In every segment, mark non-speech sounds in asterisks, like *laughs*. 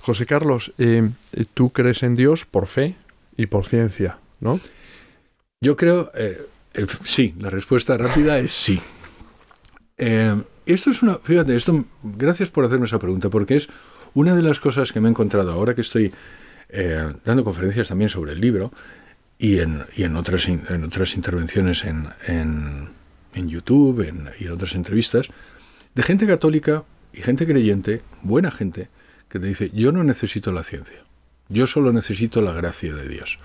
José Carlos, eh, eh, tú crees en Dios por fe y por ciencia, ¿no? Yo creo, eh, sí, la respuesta rápida es sí. esto es una, fíjate, esto, gracias por hacerme esa pregunta, porque es una de las cosas que me he encontrado ahora que estoy dando conferencias también sobre el libro y en, otras, en otras intervenciones en, en, YouTube y en otras entrevistas, de gente católica y gente creyente, buena gente, que te dice, yo no necesito la ciencia, yo solo necesito la gracia de Dios.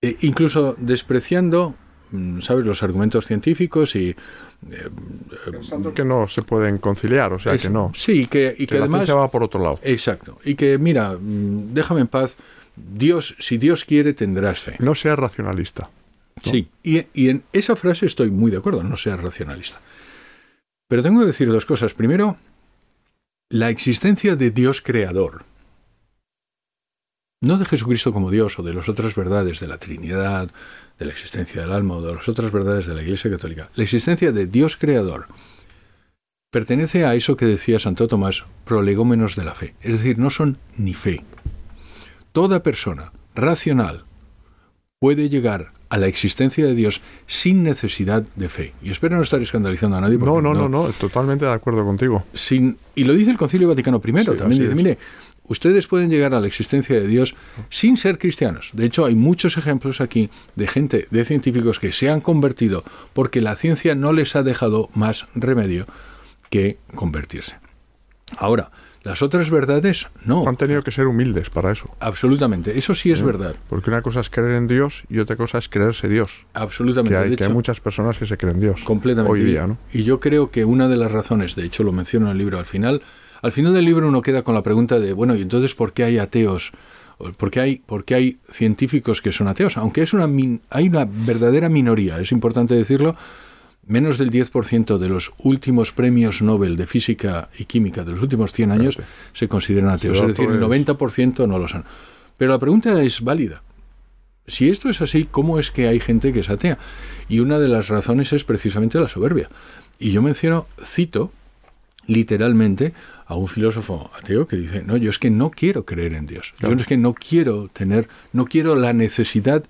E incluso despreciando, mm, ¿sabes?, los argumentos científicos y... Eh, Pensando que no se pueden conciliar, o sea, que no. Sí, que, y que, además... La va por otro lado. Exacto. Y que, mira, mm, déjame en paz, Dios, si Dios quiere, tendrás fe. No seas racionalista. Sí, y, y en esa frase estoy muy de acuerdo, no seas racionalista. Pero tengo que decir dos cosas. Primero, la existencia de Dios creador. No de Jesucristo como Dios o de las otras verdades de la Trinidad, de la existencia del alma o de las otras verdades de la Iglesia Católica. La existencia de Dios creador pertenece a eso que decía Santo Tomás, prolegómenos de la fe. Es decir, no son ni fe. Toda persona racional puede llegar a la existencia de Dios sin necesidad de fe. Y espero no estar escandalizando a nadie. No, no, no, no, totalmente de acuerdo contigo. Sin, y lo dice el Concilio Vaticano I, también dice, mire, ustedes pueden llegar a la existencia de Dios sin ser cristianos. De hecho, hay muchos ejemplos aquí de gente, de científicos que se han convertido porque la ciencia no les ha dejado más remedio que convertirse. Ahora, las otras verdades no. Han tenido que ser humildes para eso. Absolutamente, eso sí es ¿Eh? verdad. Porque una cosa es creer en Dios y otra cosa es creerse Dios. Absolutamente. Que hay, muchas personas que se creen Dios. Completamente. Hoy día, ¿no? Y yo creo que una de las razones, de hecho lo menciono en el libro al final, al final del libro uno queda con la pregunta de, bueno, ¿y entonces por qué hay ateos? ¿Por qué hay, por hay científicos que son ateos? Aunque es una min, hay una verdadera minoría, es importante decirlo menos del 10% de los últimos premios Nobel de física y química de los últimos 100 años se consideran ateos. Es decir, el pues, 90% no lo son. Pero la pregunta es válida. Si esto es así, ¿cómo es que hay gente que es atea? Y una de las razones es precisamente la soberbia. Y yo menciono, cito literalmente a un filósofo ateo que dice, no, yo es que no quiero creer en Dios. Yo es que no quiero tener, no quiero la necesidad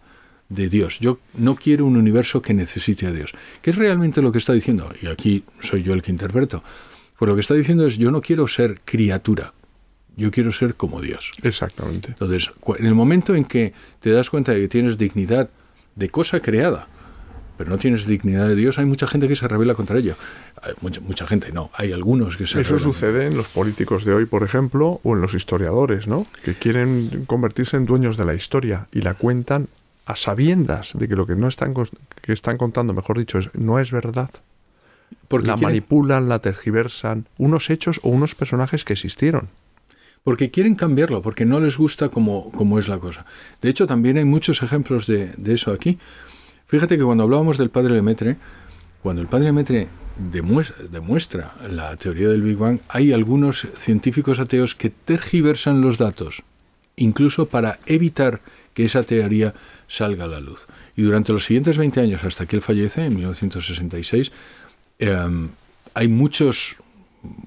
de Dios. Yo no quiero un universo que necesite a Dios. ¿Qué es realmente lo que está diciendo? Y aquí soy yo el que interpreto. Pues lo que está diciendo es, yo no quiero ser criatura, yo quiero ser como Dios. Exactamente. Entonces, en el momento en que te das cuenta de que tienes dignidad de cosa creada, pero no tienes dignidad de Dios, hay mucha gente que se revela contra ello. mucha, gente, no, hay algunos que se Eso sucede en los políticos de hoy, por ejemplo, o en los historiadores, ¿no? Que quieren convertirse en dueños de la historia y la cuentan a sabiendas de que lo que no están, que están contando, mejor dicho, no es verdad. Porque la manipulan, la tergiversan, unos hechos o unos personajes que existieron. Porque quieren cambiarlo, porque no les gusta como, es la cosa. De hecho, también hay muchos ejemplos de, eso aquí. Fíjate que cuando hablábamos del padre Lemaitre, cuando el padre Lemaitre demuestra la teoría del Big Bang, hay algunos científicos ateos que tergiversan los datos, incluso para evitar que esa teoría salga a la luz. Y durante los siguientes 20 años, hasta que él fallece, en 1966, em, hay muchos,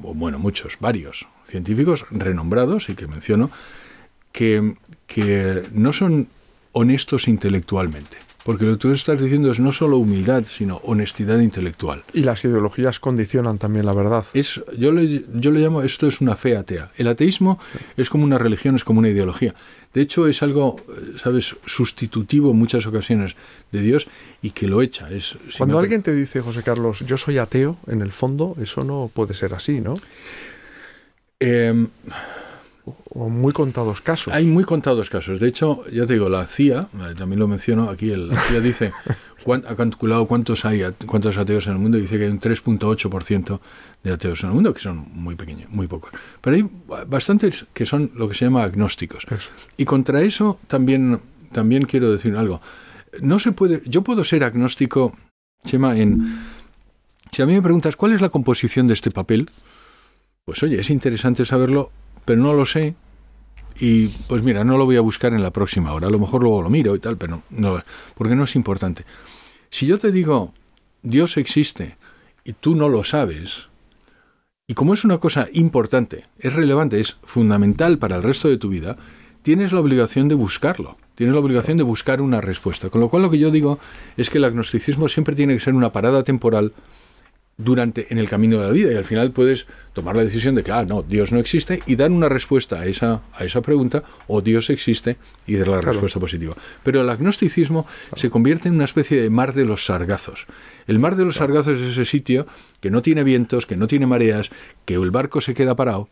o bueno, muchos, varios científicos renombrados, y que menciono, que, que no son honestos intelectualmente. Porque lo que tú estás diciendo es no solo humildad, sino honestidad intelectual. Y las ideologías condicionan también la verdad. Es, yo, le, yo le llamo, esto es una fe atea. El ateísmo es como una religión, es como una ideología. De hecho, es algo, eh, ¿sabes?, sustitutivo en muchas ocasiones de Dios y que lo echa. Cuando alguien te dice, José Carlos, yo soy ateo, en el fondo, eso no puede ser así, ¿no? Eh o muy contados casos. Hay muy contados casos. De hecho, ya te digo, la CIA, eh, también lo menciono aquí, la CIA dice, ha calculado cuántos hay, cuántos ateos en el mundo, dice que hay un 3.8% de ateos en el mundo, que son muy pequeños, muy pocos. Pero hay bastantes que son lo que se llama agnósticos. Y contra eso también, también quiero decir algo. No se puede, yo puedo ser agnóstico, Chema, en... Si a mí me preguntas cuál es la composición de este papel, pues oye, es interesante saberlo pero no lo sé. Y pues mira, no lo voy a buscar en la próxima hora. A lo mejor luego lo miro y tal, pero no, porque no es importante. Si yo te digo, Dios existe y tú no lo sabes, y como es una cosa importante, es relevante, es fundamental para el resto de tu vida, tienes la obligación de buscarlo. Tienes la obligación de buscar una respuesta. Con lo cual lo que yo digo es que el agnosticismo siempre tiene que ser una parada temporal durante en el camino de la vida y al final puedes tomar la decisión de que ah, no Dios no existe y dar una respuesta a esa a esa pregunta o Dios existe y dar la respuesta positiva pero el agnosticismo se convierte en una especie de mar de los sargazos el mar de los sargazos es ese sitio que no tiene vientos que no tiene mareas que el barco se queda parado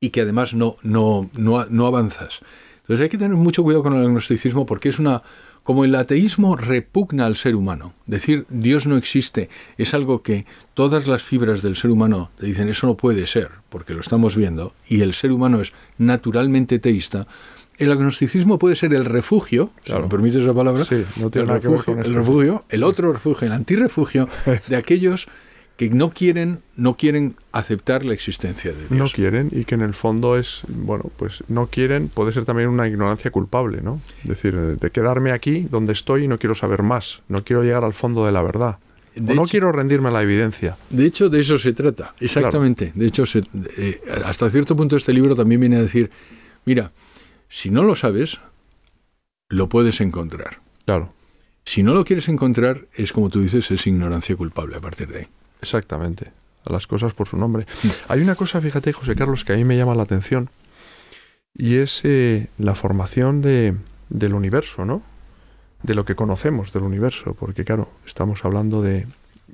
y que además no no no, no avanzas entonces hay que tener mucho cuidado con el agnosticismo porque es una como el ateísmo repugna al ser humano, decir Dios no existe es algo que todas las fibras del ser humano te dicen eso no puede ser, porque lo estamos viendo, y el ser humano es naturalmente teísta, el agnosticismo puede ser el refugio, si me permites esa palabra, el, refugio, el otro refugio, el antirrefugio *laughs* de aquellos que no quieren, no quieren aceptar la existencia de Dios. No quieren y que en el fondo es, bueno, pues no quieren, puede ser también una ignorancia culpable, ¿no? Es decir, eh, de quedarme aquí donde estoy y no quiero saber más, no quiero llegar al fondo de la verdad. no quiero rendirme a la evidencia. De hecho, de eso se trata, exactamente. De hecho, eh, hasta cierto punto este libro también viene a decir, mira, si no lo sabes, lo puedes encontrar. Claro. Si no lo quieres encontrar, es como tú dices, es ignorancia culpable a partir de ahí. Exactamente, a las cosas por su nombre. Mm. Hay una cosa, fíjate, José Carlos, que a mí me llama la atención, y es eh, la formación de, del universo, ¿no? De lo que conocemos del universo, porque claro, estamos hablando de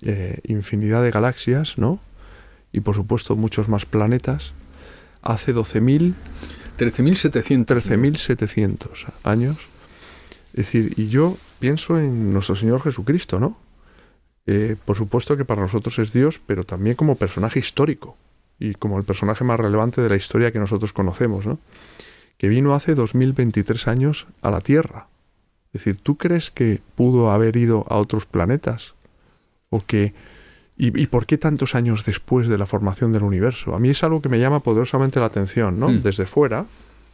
eh, infinidad de galaxias, ¿no? Y por supuesto muchos más planetas. Hace 12.000... 13.700. 13.700 años. Es decir, y yo pienso en nuestro Señor Jesucristo, ¿no? Eh, por supuesto que para nosotros es Dios, pero también como personaje histórico y como el personaje más relevante de la historia que nosotros conocemos, que vino hace 2023 años a la Tierra. Es decir, ¿tú crees que pudo haber ido a otros planetas? ¿O que, y, por qué tantos años después de la formación del universo? A mí es algo que me llama poderosamente la atención, ¿no? Hmm. Desde fuera,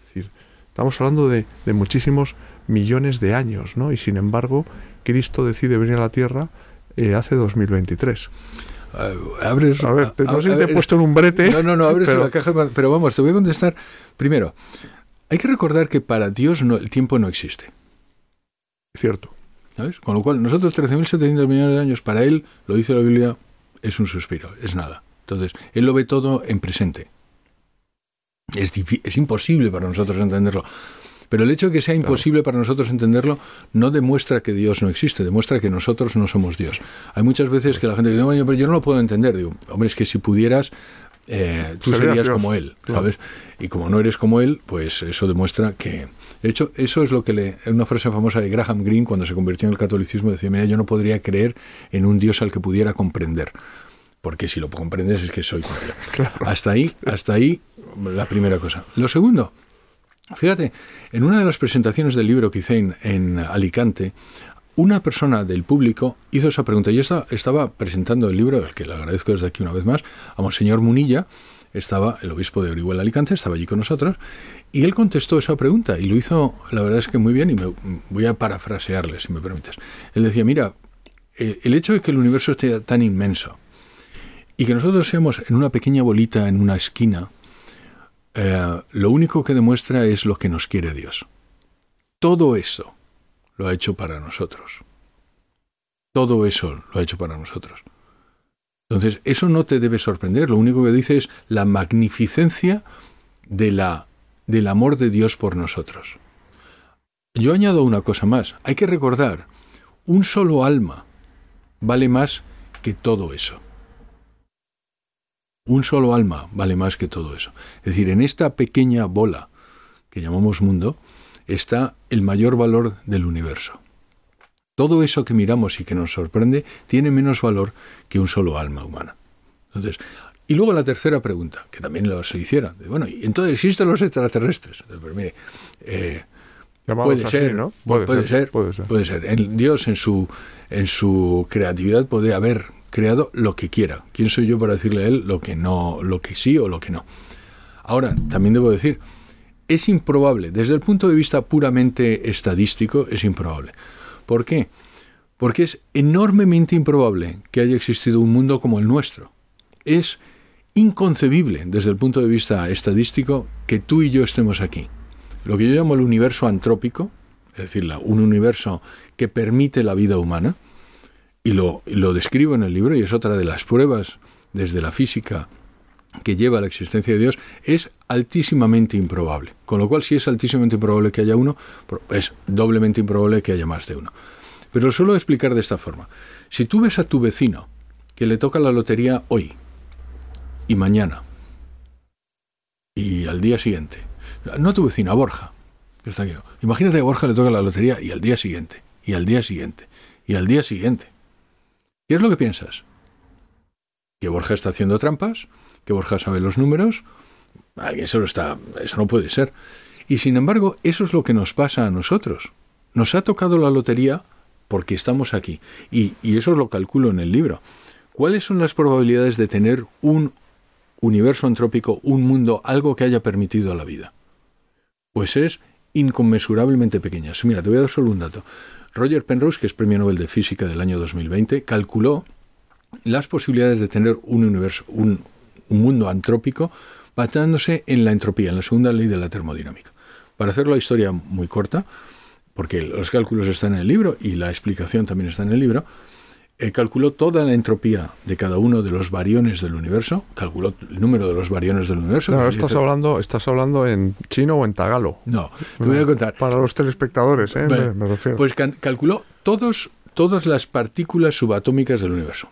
decir, estamos hablando de, de muchísimos millones de años, ¿no? Y sin embargo, Cristo decide venir a la Tierra eh, hace 2023. Eh, abres, a ver, no sé si te he puesto en un brete. No, no, no, abres pero, caja, pero vamos, te voy a contestar. Primero, hay que recordar que para Dios no, el tiempo no existe. Cierto. ¿Sabes? Con lo cual, nosotros 13.700 millones de años, para él, lo dice la Biblia, es un suspiro, es nada. Entonces, él lo ve todo en presente. Es, es imposible para nosotros entenderlo. Pero el hecho de que sea imposible para nosotros entenderlo no demuestra que Dios no existe, demuestra que nosotros no somos Dios. Hay muchas veces que la gente dice, no, pero yo no lo puedo entender. Digo, hombre, es que si pudieras, eh, tú serías, como Él, ¿sabes? Y como no eres como Él, pues eso demuestra que... De hecho, eso es lo que Una frase famosa de Graham Greene cuando se convirtió en el catolicismo decía, mira, yo no podría creer en un Dios al que pudiera comprender porque si lo comprendes es que soy como *laughs* Hasta ahí, hasta ahí la primera cosa. Lo segundo, Fíjate, en una de las presentaciones del libro que hice en, Alicante, una persona del público hizo esa pregunta. y estaba, estaba presentando el libro, al que le agradezco desde aquí una vez más, a Monseñor Munilla, estaba el obispo de Orihuela Alicante, estaba allí con nosotros, y él contestó esa pregunta, y lo hizo, la verdad es que muy bien, y me voy a parafrasearle, si me permites. Él decía, mira, eh, el hecho de que el universo esté tan inmenso, y que nosotros seamos en una pequeña bolita, en una esquina, eh, lo único que demuestra es lo que nos quiere Dios. Todo eso lo ha hecho para nosotros. Todo eso lo ha hecho para nosotros. Entonces, eso no te debe sorprender, lo único que dice es la magnificencia de la, del amor de Dios por nosotros. Yo añado una cosa más, hay que recordar, un solo alma vale más que todo eso. Un solo alma vale más que todo eso. Es decir, en esta pequeña bola que llamamos mundo está el mayor valor del universo. Todo eso que miramos y que nos sorprende tiene menos valor que un solo alma humana. Entonces, y luego la tercera pregunta, que también lo se hiciera. bueno, ¿y entonces existen los extraterrestres? Pues eh, puede, ser, ¿no? puede, ser, ser, Dios en su, en su creatividad puede haber creado lo que quiera. ¿Quién soy yo para decirle a él lo que no, lo que sí o lo que no? Ahora, también debo decir, es improbable, desde el punto de vista puramente estadístico, es improbable. ¿Por qué? Porque es enormemente improbable que haya existido un mundo como el nuestro. Es inconcebible, desde el punto de vista estadístico, que tú y yo estemos aquí. Lo que yo llamo el universo antrópico, es decir, un universo que permite la vida humana, y lo, describo en el libro y es otra de las pruebas desde la física que lleva a la existencia de Dios es altísimamente improbable. Con lo cual, si es altísimamente improbable que haya uno, es doblemente improbable que haya más de uno. Pero lo suelo explicar de esta forma. Si tú ves a tu vecino que le toca la lotería hoy y mañana y al día siguiente, no a tu vecino, a Borja, que está aquí. Imagínate a Borja le toca la lotería y al día siguiente, y al día siguiente, y al día siguiente. ¿Qué es lo que piensas? ¿Que Borja está haciendo trampas? ¿Que Borja sabe los números? Alguien se lo está... Eso no puede ser. Y sin embargo, eso es lo que nos pasa a nosotros. Nos ha tocado la lotería porque estamos aquí. Y, eso lo calculo en el libro. ¿Cuáles son las probabilidades de tener un universo antrópico, un mundo, algo que haya permitido la vida? Pues es inconmensurablemente pequeñas. Mira, te voy a dar solo un dato. Roger Penrose, que es premio Nobel de Física del año 2020, calculó las posibilidades de tener un universo, un, mundo antrópico, basándose en la entropía, en la segunda ley de la termodinámica. Para hacer la historia muy corta, porque los cálculos están en el libro y la explicación también está en el libro, eh, calculó toda la entropía de cada uno de los variones del universo, calculó el número de los variones del universo. estás, hablando, estás hablando en chino o en tagalo. No, te voy a contar. Para los telespectadores, ¿eh? me, refiero. Pues calculó todos, todas las partículas subatómicas del universo.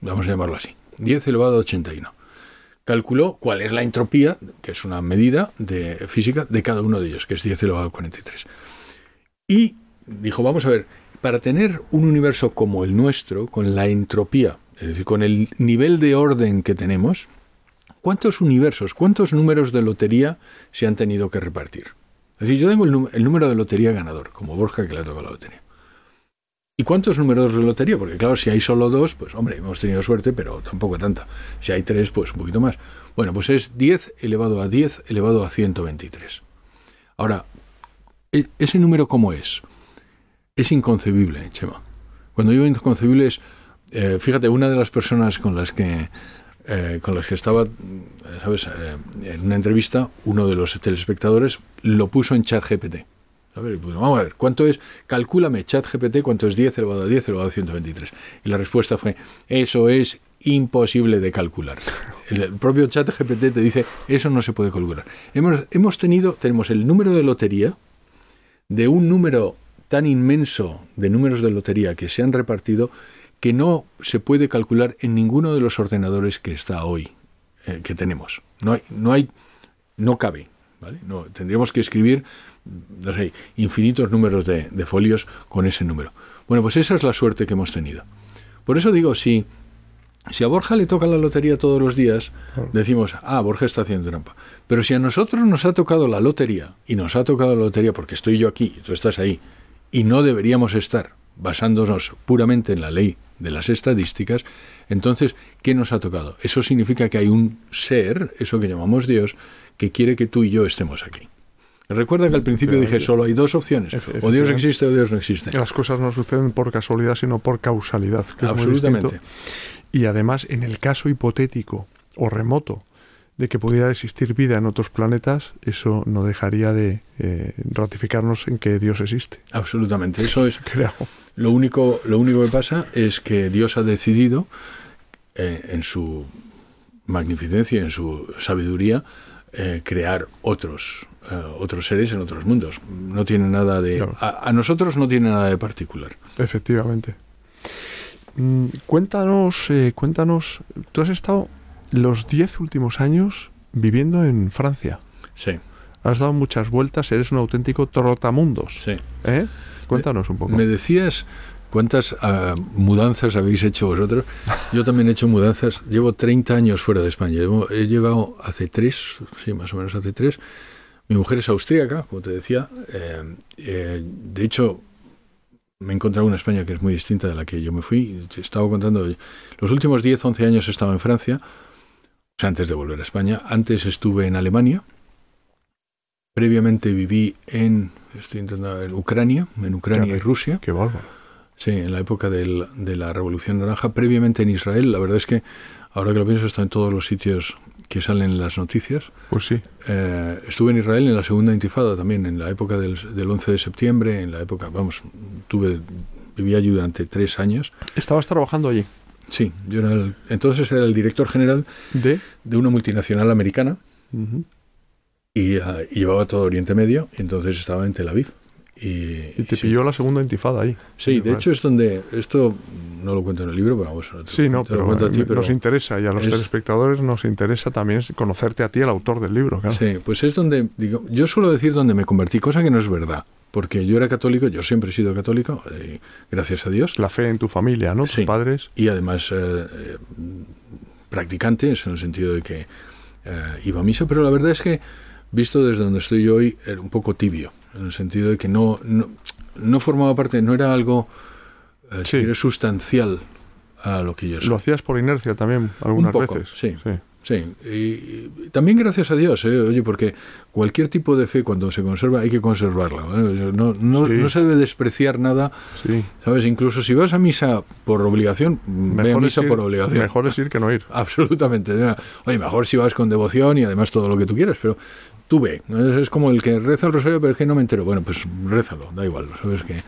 Vamos a llamarlo así. 10 elevado a 81. Calculó cuál es la entropía, que es una medida de física de cada uno de ellos, que es 10 elevado a 43. Y dijo, vamos a ver, para tener un universo como el nuestro, con la entropía, es decir, con el nivel de orden que tenemos, ¿cuántos universos, cuántos números de lotería se han tenido que repartir? Es decir, yo tengo el, número de lotería ganador, como Borja que le ha tocado la lotería. ¿Y cuántos números de lotería? Porque claro, si hay solo dos, pues hombre, hemos tenido suerte, pero tampoco tanta. Si hay tres, pues un poquito más. Bueno, pues es 10 elevado a 10 elevado a 123. Ahora, ¿e-, ¿ese número cómo es? es inconcebible, Chema. Cuando digo inconcebible es, eh, fíjate, una de las personas con las que, eh, con que estaba, ¿sabes? Eh, en una entrevista, uno de los telespectadores lo puso en chat GPT. vamos a ver, ¿cuánto es? Calcúlame, chat GPT, ¿cuánto es 10 elevado a 10 elevado a 123? Y la respuesta fue, eso es imposible de calcular. El, propio chat GPT te dice, eso no se puede calcular. Hemos, hemos tenido, tenemos el número de lotería de un número tan inmenso de números de lotería que se han repartido que no se puede calcular en ninguno de los ordenadores que está hoy, eh, que tenemos. No hay, no hay, no cabe. ¿vale? No, tendríamos que escribir, no sé, infinitos números de, folios con ese número. Bueno, pues esa es la suerte que hemos tenido. Por eso digo, si si a Borja le toca la lotería todos los días, ah. decimos, ah, Borja está haciendo trampa. Pero si a nosotros nos ha tocado la lotería, y nos ha tocado la lotería porque estoy yo aquí tú estás ahí, y no deberíamos estar basándonos puramente en la ley de las estadísticas, entonces, ¿qué nos ha tocado? Eso significa que hay un ser, eso que llamamos Dios, que quiere que tú y yo estemos aquí. Recuerda que al principio dije solo hay dos opciones, o Dios existe o Dios no existe. Las cosas no suceden por casualidad, sino por causalidad. Absolutamente. y además, en el caso hipotético o remoto de que pudiera existir vida en otros planetas, eso no dejaría de eh, ratificarnos en que Dios existe. Absolutamente, eso es. *laughs* Lo único, lo único que pasa es que Dios ha decidido, eh, en su magnificencia en su sabiduría, eh, crear otros, otros seres en otros mundos. No tiene nada de. A, nosotros no tiene nada de particular. Efectivamente mm, cuéntanos, cuéntanos, tú has estado los 10 últimos años viviendo en Francia. Sí. Has dado muchas vueltas, eres un auténtico trotamundos. Sí. ¿Eh? Cuéntanos un poco. Me decías cuántas ah, mudanzas habéis hecho vosotros. Yo también he hecho mudanzas. Llevo 30 años fuera de España. he llegado hace tres, sí, más o menos hace tres. Mi mujer es austríaca, como te decía. Eh, eh, de hecho, me he encontrado una España que es muy distinta de la que yo me fui. Te estaba contando, los últimos 10, 11 años estaba en Francia antes de volver a España. Antes estuve en Alemania. Previamente viví en, Ucrania, en Ucrania y Rusia. Qué Sí, en la época de la Revolución Naranja. Previamente en Israel. La verdad es que ahora que lo pienso está en todos los sitios que salen las noticias. Pues sí. Eh, estuve en Israel en la segunda intifada también, en la época del, del 11 de septiembre, en la época, vamos, tuve, viví allí durante tres años. ¿Estabas trabajando allí? Sí, yo era el, entonces era el director general de, una multinacional americana ah, y, llevaba todo Oriente Medio, y entonces estaba en Tel Aviv. Y, te pilló la segunda intifada ahí. Sí, de hecho es donde, esto no lo cuento en el libro, pero vamos, a lo eh, cuento nos interesa y a los espectadores telespectadores nos interesa también conocerte a ti, el autor del libro. Sí, pues es donde, digo, yo suelo decir donde me convertí, cosa que no es verdad porque yo era católico, yo siempre he sido católico, eh, gracias a Dios. La fe en tu familia, ¿no? Tus padres. Y además eh, eh, practicantes, en el sentido de que eh, iba a misa, pero la verdad es que, visto desde donde estoy hoy, era un poco tibio, en el sentido de que no, no, formaba parte, no era algo sustancial a lo que yo soy. Lo hacías por inercia también algunas veces. Sí. sí. Sí, y, también gracias a Dios, ¿eh? oye, porque cualquier tipo de fe cuando se conserva hay que conservarla. ¿eh? No, no, se debe despreciar nada, sí. ¿sabes? Incluso si vas a misa por obligación, mejor por obligación. Mejor es ir que no ir. *laughs* Absolutamente. Oye, mejor si vas con devoción y además todo lo que tú quieras, pero tú ve. Es, como el que reza el rosario, pero es que no me entero. Bueno, pues rézalo, da igual, ¿sabes? Que,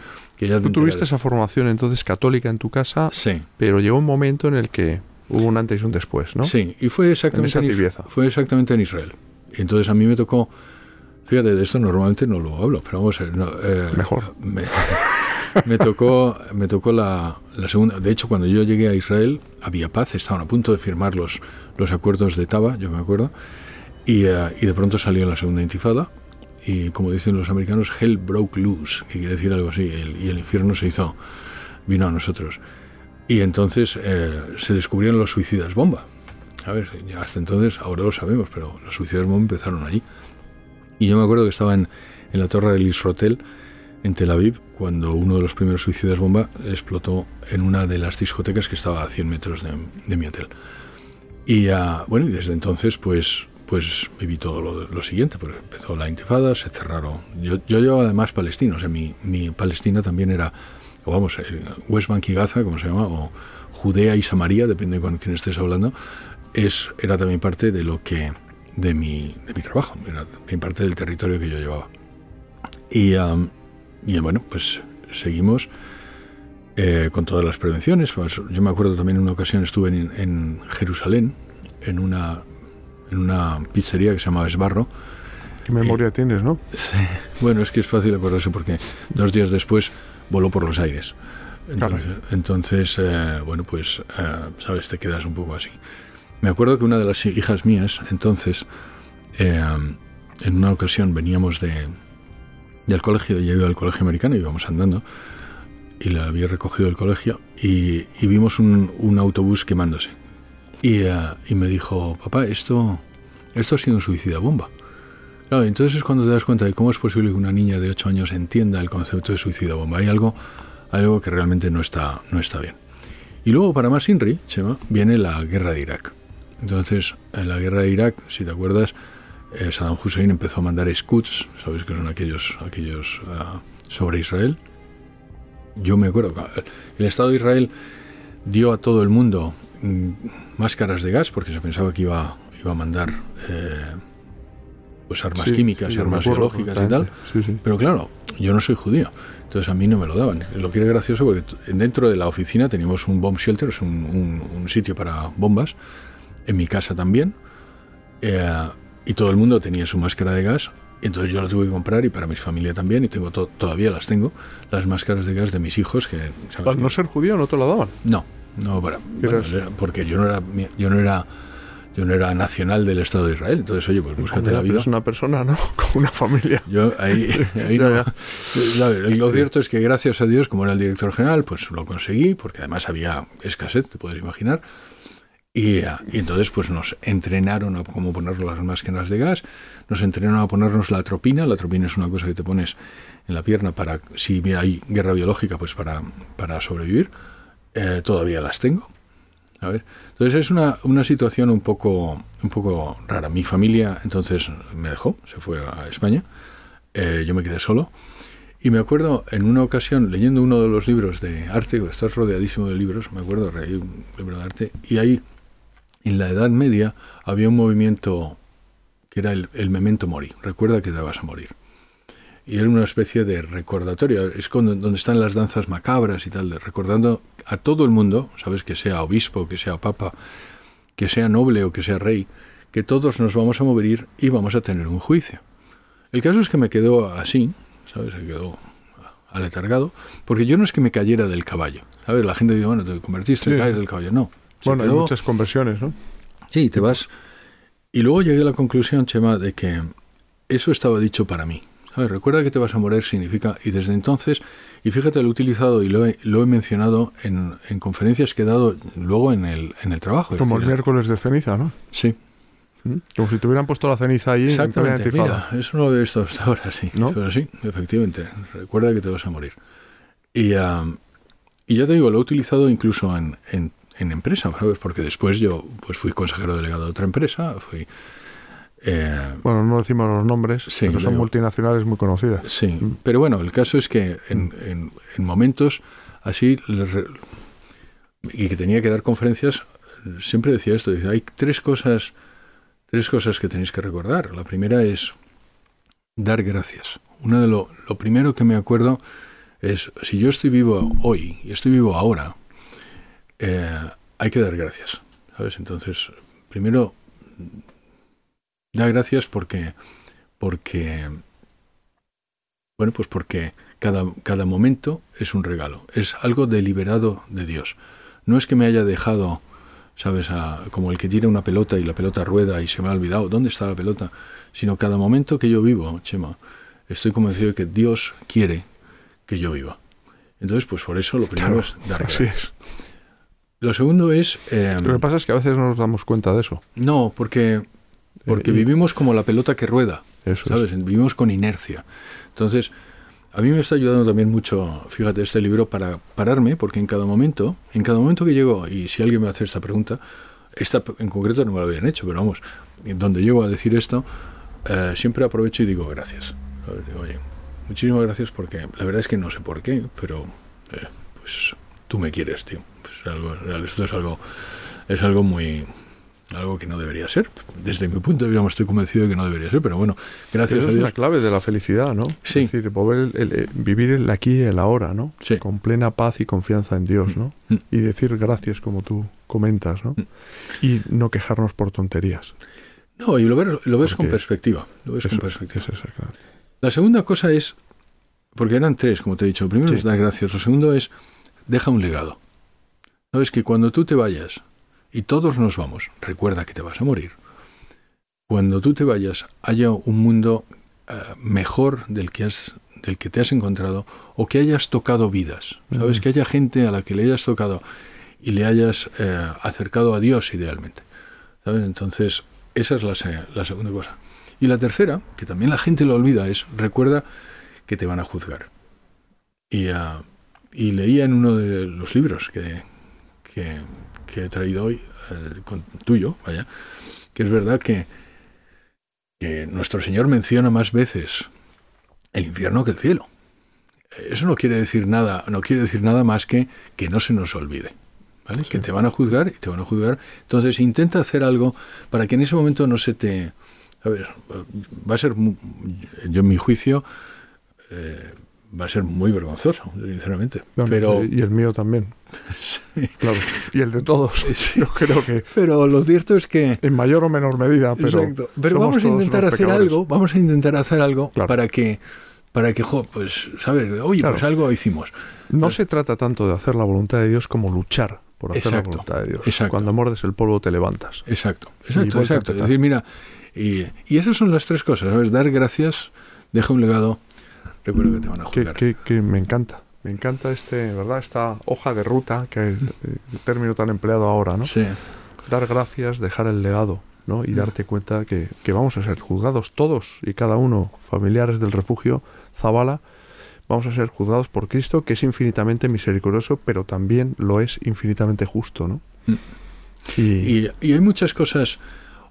ya ¿Tú tuviste esa formación entonces católica en tu casa? Sí. Pero llegó un momento en el que Hubo un antes y un después, ¿no? Sí, y fue exactamente en, fue exactamente en Israel. entonces a mí me tocó, fíjate, de esto normalmente no lo hablo, pero vamos a ver, eh, Mejor. *laughs* Me, tocó, me tocó la, segunda. De hecho, cuando yo llegué a Israel, había paz, estaban a punto de firmar los, los acuerdos de Taba, yo me acuerdo, y, eh, de pronto salió la segunda intifada, y como dicen los americanos, hell broke loose, que quiere decir algo así, y el infierno se hizo, vino a nosotros. Y entonces eh, se descubrieron los suicidas bomba. A hasta entonces, ahora lo sabemos, pero los suicidas bomba empezaron allí. Y yo me acuerdo que estaba en, la torre del Isrotel, en Tel Aviv, cuando uno de los primeros suicidas bomba explotó en una de las discotecas que estaba a 100 metros de, mi hotel. Y bueno, y desde entonces, pues, pues viví todo lo, siguiente. Pues empezó la intifada, se cerraron. Yo, yo llevaba además palestinos, o sea, mi, mi Palestina también era o vamos, West Bank y Gaza, como se llama, o Judea y Samaria, depende con quién estés hablando, es, era también parte de lo que de mi, de mi trabajo, era parte del territorio que yo llevaba. Y, bueno, pues seguimos eh, con todas las prevenciones. Pues, yo me acuerdo también en una ocasión estuve en, Jerusalén, en una, en una pizzería que se llamaba Esbarro, ¿Qué memoria eh, tienes, no? *laughs* Bueno, es que es fácil acordarse porque dos días después voló por los aires. Entonces, eh, bueno, pues, eh, sabes, te quedas un poco así. Me acuerdo que una de las hijas mías, entonces, eh, en una ocasión veníamos de, del colegio, yo ido al colegio americano, íbamos andando, y la había recogido del colegio, y, vimos un, autobús quemándose. Y, y me dijo, papá, esto, esto ha sido un suicida bomba entonces es cuando te das cuenta de cómo es posible que una niña de 8 años entienda el concepto de suicida bomba. Hay algo, algo que realmente no está, no está bien. Y luego para más Inri, Chema, viene la guerra de Irak. Entonces, en la guerra de Irak, si te acuerdas, eh, Saddam Hussein empezó a mandar scouts ¿sabes que son aquellos, aquellos ah, sobre Israel? Yo me acuerdo, el Estado de Israel dio a todo el mundo mm, máscaras de gas porque se pensaba que iba, iba a mandar... Eh, armas pues, químicas y armas biológicas y tal. Pero claro, yo no soy judío. Entonces a mí no me lo daban. Lo que era gracioso porque dentro de la oficina teníamos un bomb shelter, es un, sitio para bombas. En mi casa también. Eh, y todo el mundo tenía su máscara de gas. Entonces yo la tuve que comprar y para mi familia también, y tengo todavía las tengo, las máscaras de gas de mis hijos. que ¿Al no ser judío no te lo daban? No, no, para, porque yo no era, yo no era yo no era nacional del Estado de Israel. Entonces, oye, pues búscate la vida. es una persona, ¿no? *laughs* Con una familia. Yo ahí, *laughs* Lo cierto es que gracias a Dios, como era el director general, pues lo conseguí, porque además había escasez, te puedes imaginar. Y, entonces pues nos entrenaron a cómo poner las máscaras de gas, nos entrenaron a ponernos la tropina, la tropina es una cosa que te pones en la pierna para, si hay guerra biológica, pues para, para sobrevivir. Eh, todavía las tengo. Entonces es una, una situación un poco, un poco rara. Mi familia entonces me dejó, se fue a España, eh, yo me quedé solo. Y me acuerdo en una ocasión, leyendo uno de los libros de arte, estás rodeadísimo de libros, me acuerdo, leí un libro de arte, y ahí, en la Edad Media, había un movimiento que era el, el memento mori, recuerda que te vas a morir y era una especie de recordatorio. Es donde están las danzas macabras y tal, recordando a todo el mundo, sabes, que sea obispo, que sea papa, que sea noble o que sea rey, que todos nos vamos a mover y vamos a tener un juicio. El caso es que me quedó así, ¿sabes? Se quedó aletargado, porque yo no es que me cayera del caballo, ver La gente dice, bueno, te convertiste, caes del caballo. No. Bueno, hay muchas conversiones, ¿no? Sí, te vas. Y luego llegué a la conclusión, Chema, de que eso estaba dicho para mí. Recuerda que te vas a morir significa, y desde entonces, y fíjate, lo he utilizado y lo he, mencionado en, conferencias que he dado luego en el, en el trabajo. Como el miércoles de ceniza, ¿no? Sí. Mm, como si te hubieran puesto la ceniza ahí Exactamente, mira, eso no lo he visto hasta *laughs* ahora, sí. ¿No? Pero sí, efectivamente, recuerda que te vas a morir. Y, ya te digo, lo he utilizado incluso en, en, empresa, ¿sabes? Porque después yo pues fui consejero delegado de otra empresa, fui eh, bueno, no decimos los nombres, pero son multinacionales muy conocidas. Sí, pero bueno, el caso es que en, momentos así, y que tenía que dar conferencias, siempre decía esto, hay tres cosas, tres cosas que tenéis que recordar. La primera es dar gracias. Una de lo, primero que me acuerdo es, si yo estoy vivo hoy y estoy vivo ahora, eh, hay que dar gracias. ¿Sabes? Entonces, primero Da gracias porque, porque, bueno, pues porque cada, cada momento es un regalo, es algo deliberado de Dios. No es que me haya dejado, sabes, como el que tiene una pelota y la pelota rueda y se me ha olvidado dónde está la pelota, sino cada momento que yo vivo, Chema, estoy convencido de que Dios quiere que yo viva. Entonces, pues por eso lo primero es dar gracias. Lo segundo es... Eh, lo que pasa es que a veces no nos damos cuenta de eso. No, porque porque eh, vivimos como la pelota que rueda, Vivimos con inercia. Entonces, a mí me está ayudando también mucho, fíjate, este libro para pararme, porque en cada momento, en cada momento que llego, y si alguien me hace esta pregunta, esta en concreto no me la habían hecho, pero vamos, donde llego a decir esto, eh, siempre aprovecho y digo gracias. Oye, muchísimas gracias porque la verdad es que no sé por qué, pero eh, pues tú me quieres, tío. Pues esto es algo, es algo muy, algo que no debería ser. Desde mi punto de vista, estoy convencido de que no debería ser, pero bueno, gracias a Dios. Es la clave de la felicidad, ¿no? Sí. Es decir, eh, vivir el aquí y el ahora, ¿no? Sí. Con plena paz y confianza en Dios, mm. ¿no? Mm. Y decir gracias, como tú comentas, ¿no? Mm. Y no quejarnos por tonterías. No, y lo, ves con perspectiva. Lo ves con perspectiva. la segunda cosa es, porque eran tres, como te he dicho. primero es dar gracias. Lo segundo es, deja un legado. no Es que cuando tú te vayas, y todos nos vamos, recuerda que te vas a morir, cuando tú te vayas haya un mundo eh, mejor del que, has, del que te has encontrado o que hayas tocado vidas. Sabes que haya gente a la que le hayas tocado y le hayas eh, acercado a Dios idealmente. ¿sabes? Entonces, esa es la, segunda cosa. Y la tercera, que también la gente lo olvida, es recuerda que te van a juzgar. Y, ah, leía en uno de los libros que, que he traído hoy, eh, con, tuyo, vaya, que es verdad que, nuestro Señor menciona más veces el infierno que el cielo. Eso no quiere decir nada, no quiere decir nada más que que no se nos olvide. ¿vale? Que te van a juzgar y te van a juzgar. Entonces intenta hacer algo para que en ese momento no se te... A ver, va a ser, yo en mi juicio, eh, va a ser muy vergonzoso, sinceramente. Y el mío también. *laughs* Y el de todos. Yo creo que. Pero lo cierto es que. En mayor o menor medida, pero. vamos a intentar hacer algo. Vamos a intentar hacer algo para que. Para que, pues, ¿sabes? Oye, pues algo hicimos. No pues se trata tanto de hacer la voluntad de Dios como luchar por hacer la voluntad de Dios. Exacto. Cuando mordes el polvo te levantas. Exacto, exacto, decir, mira, y, y, esas son las tres cosas, ¿sabes? Dar gracias, deja un legado, recuerdo que te van a juzgar. me encanta. Me encanta este, ¿verdad? Esta hoja de ruta, que mm. el término tan empleado ahora, ¿no? Sí. Dar gracias, dejar el legado, ¿no? Y mm. darte cuenta que, vamos a ser juzgados todos y cada uno, familiares del refugio, Zabala, vamos a ser juzgados por Cristo, que es infinitamente misericordioso, pero también lo es infinitamente justo, ¿no? Mm. y, hay muchas cosas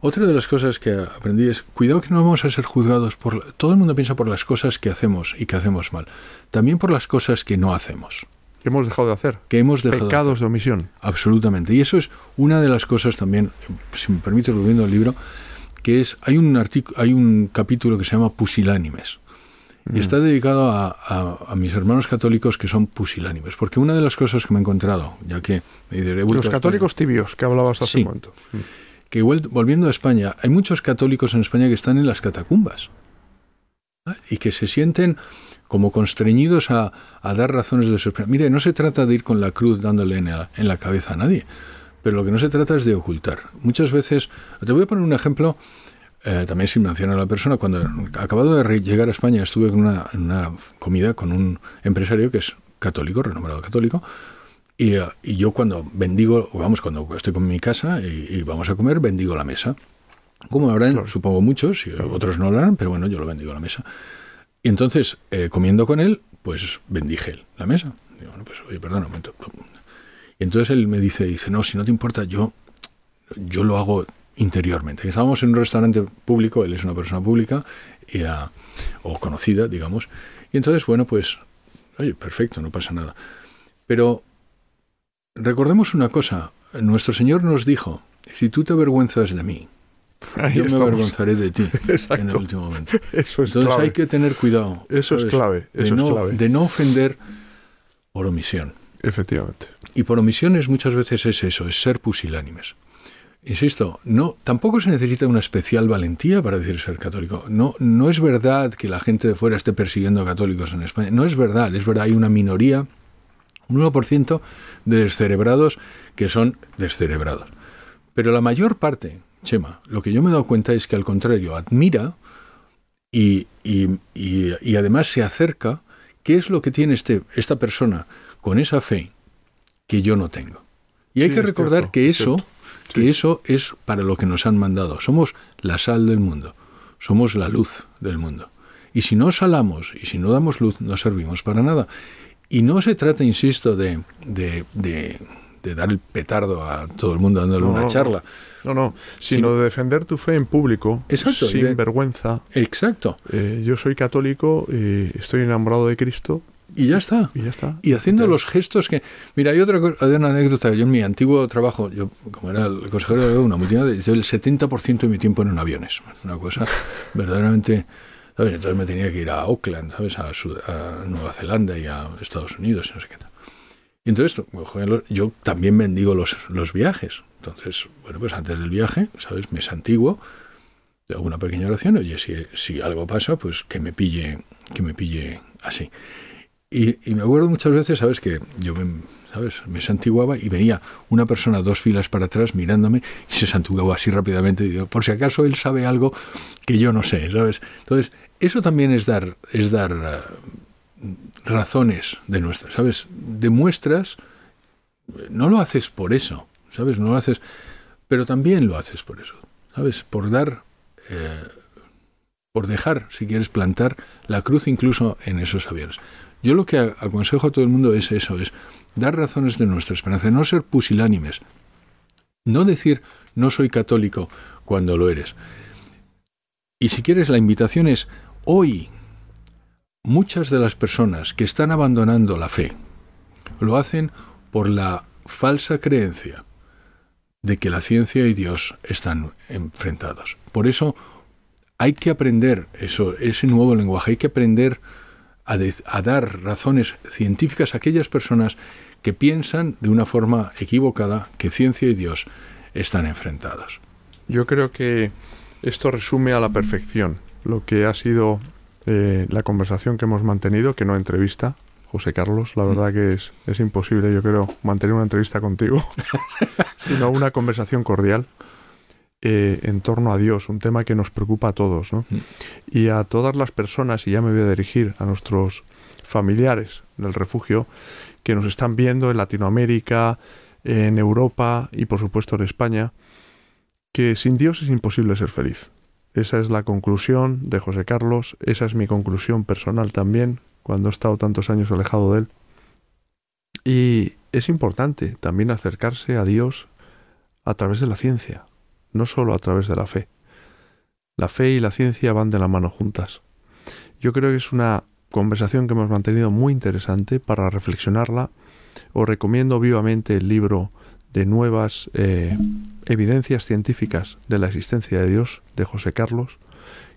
otra de las cosas que aprendí es, cuidado que no vamos a ser juzgados por... Todo el mundo piensa por las cosas que hacemos y que hacemos mal. También por las cosas que no hacemos. Que hemos dejado de hacer. Que hemos dejado de, hacer. omisión. Absolutamente. Y eso es una de las cosas también, si me permite, volviendo al libro, que es, hay un, hay un capítulo que se llama Pusilánimes. Y mm. está dedicado a, mis hermanos católicos que son pusilánimes. Porque una de las cosas que me he encontrado, ya que me Los católicos tibios que hablabas hace un momento. Mm que volviendo a España, hay muchos católicos en España que están en las catacumbas ah, y que se sienten como constreñidos a, dar razones de su Mire, no se trata de ir con la cruz dándole en la, cabeza a nadie, pero lo que no se trata es de ocultar. Muchas veces, te voy a poner un ejemplo eh, también sin mencionar a la persona, cuando acabado de llegar a España estuve en una, en una, comida con un empresario que es católico, renombrado católico, eh, y, yo cuando bendigo, vamos, cuando estoy con mi casa y, vamos a comer, bendigo la mesa. Como habrán, supongo muchos, y otros no lo harán, pero bueno, yo lo bendigo la mesa. Y entonces, eh, comiendo con él, pues bendije la mesa. Y bueno, pues oye, perdón, un momento. Y entonces él me dice, dice, no, si no te importa, yo, yo lo hago interiormente. Estábamos en un restaurante público, él es una persona pública, o conocida, digamos. Y entonces, bueno, pues, oye, perfecto, no pasa nada. Pero Recordemos una cosa, nuestro Señor nos dijo, si tú te avergüenzas de mí, yo me avergonzaré de ti *laughs* en el último momento. Entonces hay que tener cuidado. Eso es clave. de, no, ofender por omisión. Efectivamente. Y por omisiones muchas veces es eso, es ser pusilánimes. Insisto, no, tampoco se necesita una especial valentía para decir ser católico. No, no es verdad que la gente de fuera esté persiguiendo a católicos en España. No es verdad, es verdad, hay una minoría un 1% de descerebrados que son descerebrados. Pero la mayor parte, Chema, lo que yo me he dado cuenta es que al contrario, admira y, además se acerca qué es lo que tiene este, esta persona con esa fe que yo no tengo. Y hay que recordar que eso... que eso es para lo que nos han mandado. Somos la sal del mundo, somos la luz del mundo. Y si no salamos y si no damos luz, no servimos para nada. Y no se trata, insisto, de, dar el petardo a todo el mundo dándole una charla. No, no, sino de defender tu fe en público, exacto, sin vergüenza. Exacto. Eh, yo soy católico y estoy enamorado de Cristo, y ya está. Y ya está. Y haciendo los gestos que. Mira, hay otra hay una anécdota. Yo en mi antiguo trabajo, yo como era el consejero de una multinacional, yo el 70% de mi tiempo en aviones. Una cosa *laughs* verdaderamente entonces me tenía que ir a Auckland, ¿sabes? A, Nueva Zelanda y a Estados Unidos y no sé qué tal. Y entonces, pues, yo también bendigo los, viajes. Entonces, bueno, pues antes del viaje, ¿sabes? Me santiguo de alguna pequeña oración, oye, si, algo pasa, pues que me pille, que me pille así. Y, y me acuerdo muchas veces, ¿sabes? Que yo me, ¿sabes? Me santiguaba y venía una persona dos filas para atrás mirándome y se santiguaba así rápidamente. Y digo, por si acaso él sabe algo que yo no sé, ¿sabes? Entonces, eso también es dar, es dar eh, razones de nuestras ¿sabes? Demuestras, no lo haces por eso, ¿sabes? No lo haces, pero también lo haces por eso, ¿sabes? Por dar... Eh, por dejar, si quieres, plantar la cruz incluso en esos aviones. Yo lo que aconsejo a todo el mundo es eso, es dar razones de nuestra esperanza, no ser pusilánimes, no decir no soy católico cuando lo eres. Y si quieres, la invitación es hoy. Muchas de las personas que están abandonando la fe lo hacen por la falsa creencia de que la ciencia y Dios están enfrentados. Por eso hay que aprender eso, ese nuevo lenguaje, hay que aprender a, dar razones científicas a aquellas personas que piensan de una forma equivocada que ciencia y Dios están enfrentados. Yo creo que esto resume a la perfección lo que ha sido eh, la conversación que hemos mantenido, que no entrevista, José Carlos. La verdad mm. que es, es imposible, yo creo, mantener una entrevista contigo, *laughs* sino una conversación cordial. Eh, en torno a Dios, un tema que nos preocupa a todos, mm. Y a todas las personas, y ya me voy a dirigir a nuestros familiares del refugio, que nos están viendo en Latinoamérica, en Europa y por supuesto en España, que sin Dios es imposible ser feliz. Esa es la conclusión de José Carlos, esa es mi conclusión personal también, cuando he estado tantos años alejado de él. Y es importante también acercarse a Dios a través de la ciencia, no solo a través de la fe. La fe y la ciencia van de la mano juntas. Yo creo que es una conversación que hemos mantenido muy interesante para reflexionarla. Os recomiendo vivamente el libro de nuevas eh, evidencias científicas de la existencia de Dios de José Carlos,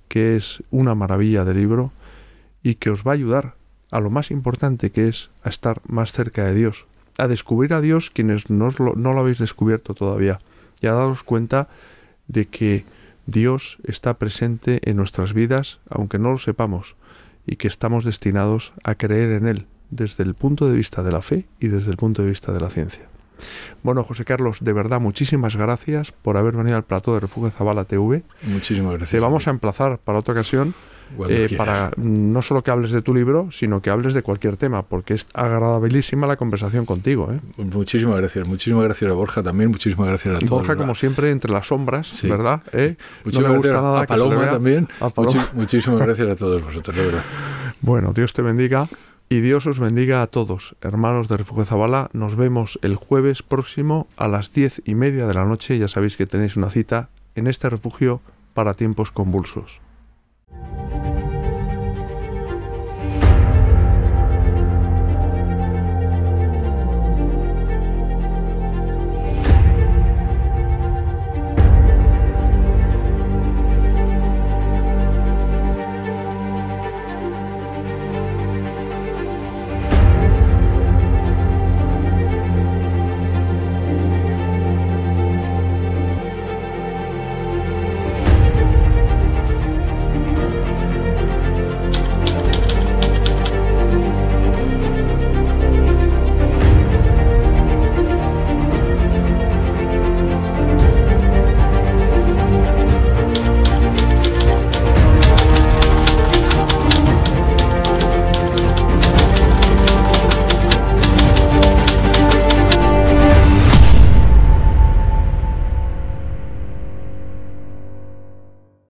que es una maravilla de libro y que os va a ayudar a lo más importante que es a estar más cerca de Dios, a descubrir a Dios quienes no lo habéis descubierto todavía y a daros cuenta de que Dios está presente en nuestras vidas, aunque no lo sepamos, y que estamos destinados a creer en Él desde el punto de vista de la fe y desde el punto de vista de la ciencia. Bueno, José Carlos, de verdad, muchísimas gracias por haber venido al plato de Refugio Zabala TV. Muchísimas gracias. Te vamos a emplazar para otra ocasión eh, para no solo que hables de tu libro, sino que hables de cualquier tema, porque es agradabilísima la conversación contigo. ¿eh? Muchísimas gracias, muchísimas gracias a Borja también, muchísimas gracias a todos. Borja, como ah, siempre, entre las sombras, ¿verdad? ¿Eh? Muchísimas Paloma también. muchísimas gracias a todos vosotros, verdad. *laughs* Bueno, Dios te bendiga. Y Dios os bendiga a todos, hermanos de Refugio Zabala. Nos vemos el jueves próximo a las diez y media de la noche. Ya sabéis que tenéis una cita en este refugio para tiempos convulsos.